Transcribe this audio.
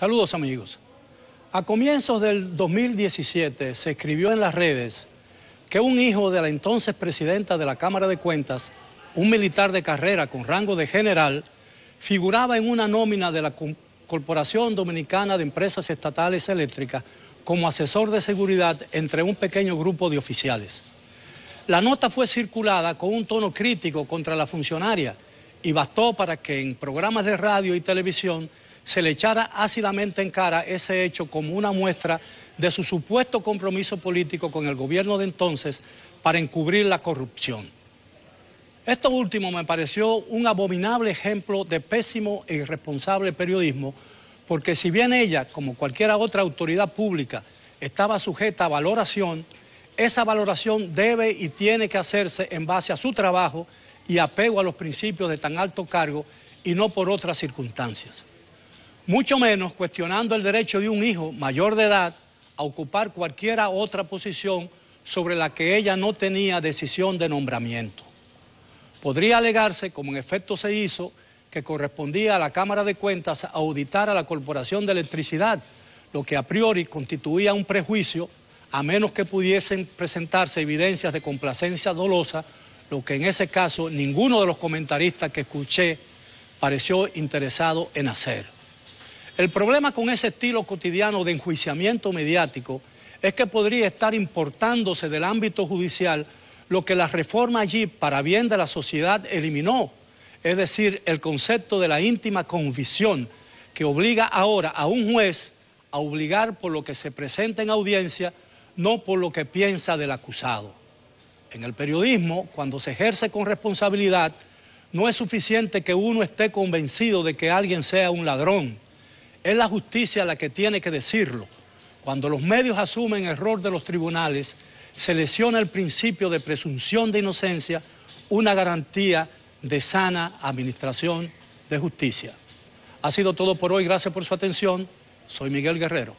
Saludos amigos. A comienzos del 2017 se escribió en las redes que un hijo de la entonces presidenta de la Cámara de Cuentas, un militar de carrera con rango de general, figuraba en una nómina de la Corporación Dominicana de Empresas Estatales Eléctricas como asesor de seguridad entre un pequeño grupo de oficiales. La nota fue circulada con un tono crítico contra la funcionaria y bastó para que en programas de radio y televisión se le echara ácidamente en cara ese hecho como una muestra de su supuesto compromiso político con el gobierno de entonces para encubrir la corrupción. Esto último me pareció un abominable ejemplo de pésimo e irresponsable periodismo, porque si bien ella, como cualquier otra autoridad pública, estaba sujeta a valoración, esa valoración debe y tiene que hacerse en base a su trabajo y apego a los principios de tan alto cargo y no por otras circunstancias mucho menos cuestionando el derecho de un hijo mayor de edad a ocupar cualquiera otra posición sobre la que ella no tenía decisión de nombramiento. Podría alegarse, como en efecto se hizo, que correspondía a la Cámara de Cuentas auditar a la Corporación de Electricidad, lo que a priori constituía un prejuicio, a menos que pudiesen presentarse evidencias de complacencia dolosa, lo que en ese caso ninguno de los comentaristas que escuché pareció interesado en hacer. El problema con ese estilo cotidiano de enjuiciamiento mediático es que podría estar importándose del ámbito judicial lo que la reforma allí, para bien de la sociedad, eliminó, es decir, el concepto de la íntima convicción, que obliga ahora a un juez a obligar por lo que se presenta en audiencia, no por lo que piensa del acusado. En el periodismo, cuando se ejerce con responsabilidad, no es suficiente que uno esté convencido de que alguien sea un ladrón es la justicia la que tiene que decirlo. Cuando los medios asumen error de los tribunales, se lesiona el principio de presunción de inocencia, una garantía de sana administración de justicia. Ha sido todo por hoy. Gracias por su atención. Soy Miguel Guerrero.